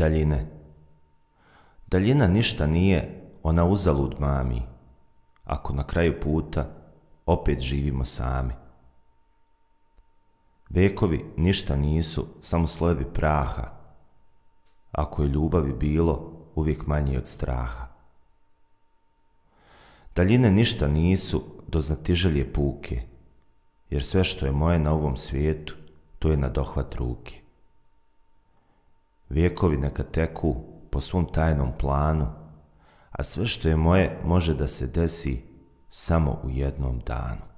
daljine. Daljina ništa nije, ona uzalud mami, ako na kraju puta opet živimo sami. Vekovi ništa nisu, samo slojevi praha, ako je ljubavi bilo uvijek manje od straha. Daljine ništa nisu do znatiželje puke, jer sve što je moje na ovom svijetu, to je na dohvat ruke. Vijekovi neka teku po svom tajnom planu, a sve što je moje može da se desi samo u jednom danu.